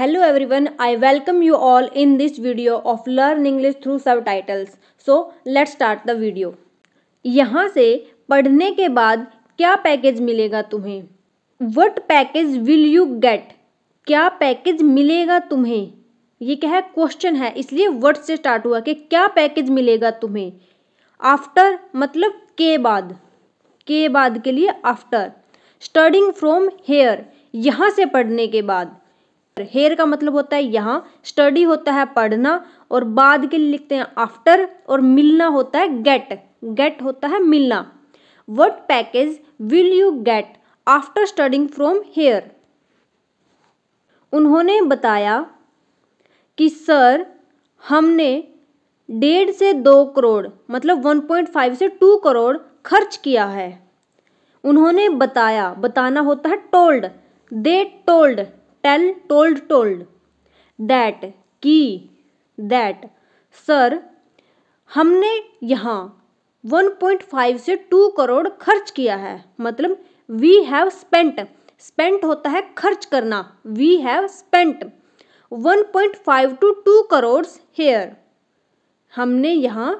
Everyone I welcome you all in this video of learn English through subtitles so let's start the video यहाँ से पढ़ने के बाद क्या package मिलेगा तुम्हें what package will you get क्या पैकेज मिलेगा तुम्हें ये क्या है क्वेश्चन है इसलिए वट से स्टार्ट हुआ कि क्या पैकेज मिलेगा तुम्हें आफ्टर मतलब के बाद के बाद के लिए आफ्टर स्टडिंग फ्रॉम हेयर यहाँ से पढ़ने के बाद हेयर का मतलब होता है यहाँ स्टडी होता है पढ़ना और बाद के लिए लिखते हैं आफ्टर और मिलना होता है गेट गेट होता है मिलना what package will you get after studying from here उन्होंने बताया कि सर हमने डेढ़ से दो करोड़ मतलब 1.5 से टू करोड़ खर्च किया है उन्होंने बताया बताना होता है told they told tell told told that की दैट सर हमने यहाँ 1.5 से 2 करोड़ खर्च किया है मतलब वी हैव स्पेंट स्पेंट होता है खर्च करना we have spent 1.5 to 2 crore here हमने यहाँ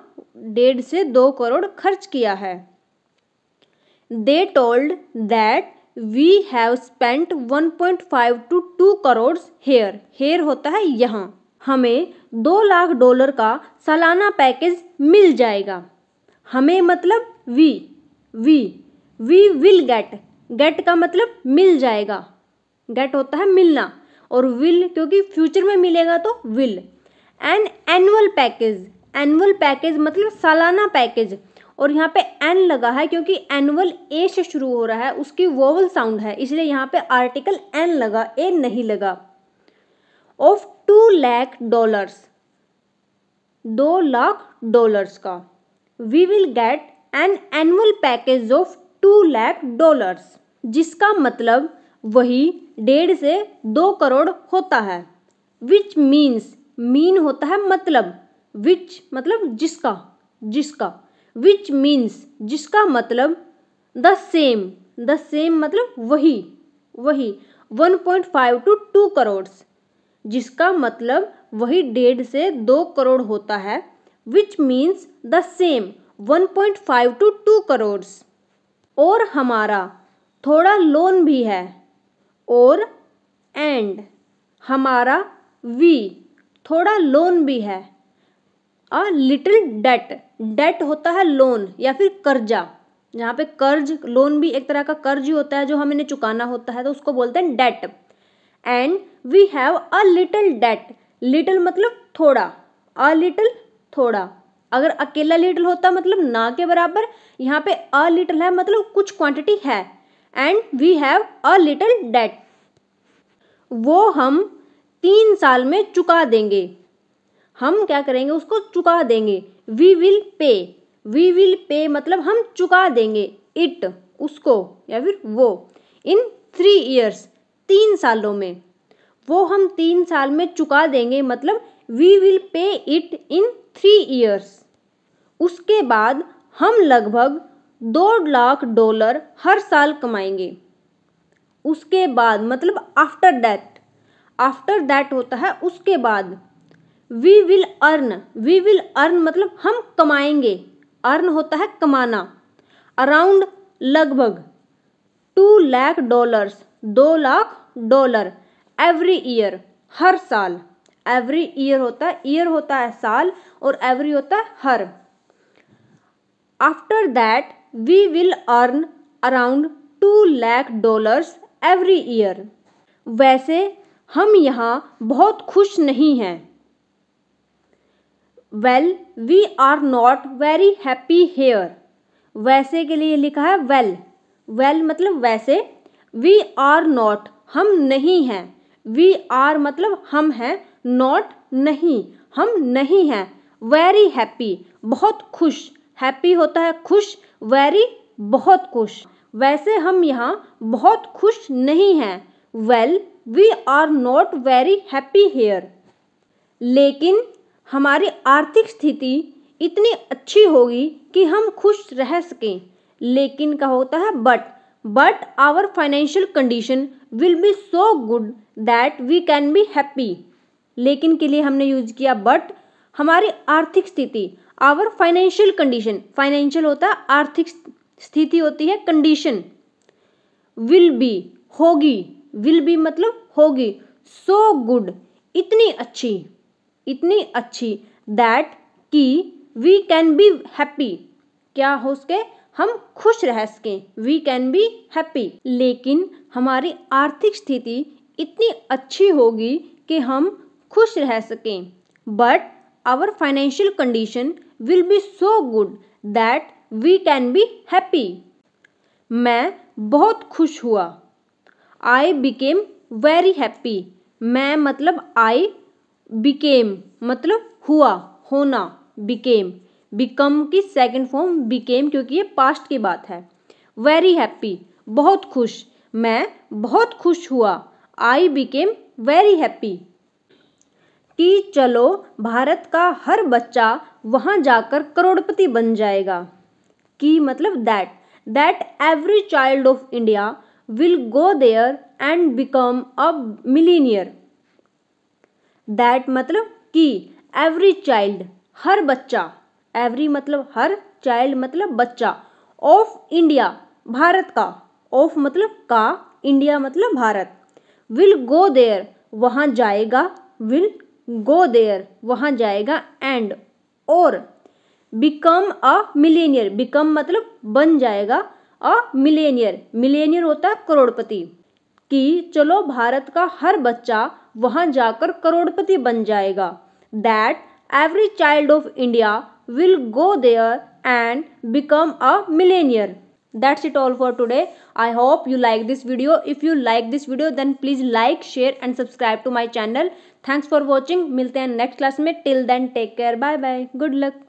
डेढ़ से दो करोड़ खर्च किया है they told that we have spent 1.5 to 2 crore here here होता है यहाँ हमें दो लाख डॉलर का सालाना पैकेज मिल जाएगा हमें मतलब we we we will get get का मतलब मिल जाएगा गेट होता है मिलना और विल क्योंकि फ्यूचर में मिलेगा तो will and annual package annual package मतलब सालाना पैकेज और यहाँ पे एन लगा है क्योंकि एनुअल ए से शुरू हो रहा है उसकी वोवल साउंड है इसलिए यहाँ पे आर्टिकल एन लगा ए नहीं लगा ऑफ टू लैख डॉलर्स दो लाख डॉलर्स का we will get an annual package of two lakh dollars जिसका मतलब वही डेढ़ से दो करोड़ होता है विच मीन्स मीन होता है मतलब विच मतलब जिसका जिसका विच मीन्स जिसका मतलब द सेम द सेम मतलब वही वही 1.5 टू टू करोड़ जिसका मतलब वही डेढ़ से दो करोड़ होता है which means the same 1.5 to two crore और हमारा थोड़ा लोन भी है और एंड हमारा वी थोड़ा लोन भी है और लिटिल डेट डेट होता है लोन या फिर कर्जा जहाँ पे कर्ज लोन भी एक तरह का कर्ज ही होता है जो हमें चुकाना होता है तो उसको बोलते हैं debt and we have a little debt little मतलब थोड़ा अ लिटिल थोड़ा अगर अकेला लिटिल होता मतलब ना के बराबर यहाँ पे अ लिटिल है मतलब कुछ क्वांटिटी है and we have a little debt वो हम तीन साल में चुका देंगे हम क्या करेंगे उसको चुका देंगे we will pay we will pay मतलब हम चुका देंगे इट उसको या फिर वो इन थ्री ईयर्स तीन सालों में वो हम तीन साल में चुका देंगे मतलब we will pay it in three years उसके बाद हम लगभग दो लाख डॉलर हर साल कमाएंगे उसके बाद मतलब आफ्टर डैट आफ्टर डैट होता है उसके बाद we will earn we will earn मतलब हम कमाएंगे अर्न होता है कमाना अराउंड लगभग टू लाख डॉलर्स दो लाख डॉलर एवरी ईयर हर साल एवरी ईयर होता है ईयर होता है साल और एवरी होता है हर after that we will earn around two lakh dollars every year वैसे हम यहाँ बहुत खुश नहीं हैं well we are not very happy here वैसे के लिए लिखा है वेल well. वेल well मतलब वैसे वी आर नॉट हम नहीं हैं वी आर मतलब हम हैं नॉट नहीं हम नहीं हैं वेरी हैप्पी बहुत खुश हैप्पी होता है खुश वेरी बहुत खुश वैसे हम यहाँ बहुत खुश नहीं हैं well we are not very happy here लेकिन हमारी आर्थिक स्थिति इतनी अच्छी होगी कि हम खुश रह सकें लेकिन का होता है but but our financial condition will be so good that we can be happy लेकिन के लिए हमने यूज किया बट हमारी आर्थिक स्थिति आवर फाइनेंशियल कंडीशन फाइनेंशियल होता है आर्थिक स्थिति होती है कंडीशन विल बी होगी विल बी मतलब होगी सो गुड इतनी अच्छी इतनी अच्छी दैट कि वी कैन बी हैप्पी क्या हो सके हम खुश रह सकें वी कैन बी हैप्पी लेकिन हमारी आर्थिक स्थिति इतनी अच्छी होगी कि हम खुश रह सकें but our financial condition will be so good that we can be happy मैं बहुत खुश हुआ आई बिकेम वेरी हैप्पी मैं मतलब आई बिकेम मतलब हुआ होना बिकेम बिकम की सेकंड फॉर्म बिकेम क्योंकि ये पास्ट की बात है वेरी हैप्पी बहुत खुश मैं बहुत खुश हुआ आई बिकेम वेरी हैप्पी कि चलो भारत का हर बच्चा वहाँ जाकर करोड़पति बन जाएगा कि मतलब that that every child of India will go there and become a millionaire that मतलब कि एवरी चाइल्ड हर बच्चा एवरी मतलब हर चाइल्ड मतलब बच्चा ऑफ इंडिया भारत का ऑफ मतलब का इंडिया मतलब भारत विल गो देयर वहाँ जाएगा विल गो देयर वहाँ जाएगा एंड और बिकम अ मिलेनियर बिकम मतलब बन जाएगा अ मिलेनियर मिलेनियर होता है करोड़पति कि चलो भारत का हर बच्चा वहां जाकर करोड़पति बन जाएगा that every child of India will go there and become a millionaire that's it all for today I hope you like this video if you like this video then please like share and subscribe to my channel thanks for watching मिलते हैं next class में till then take care bye bye good luck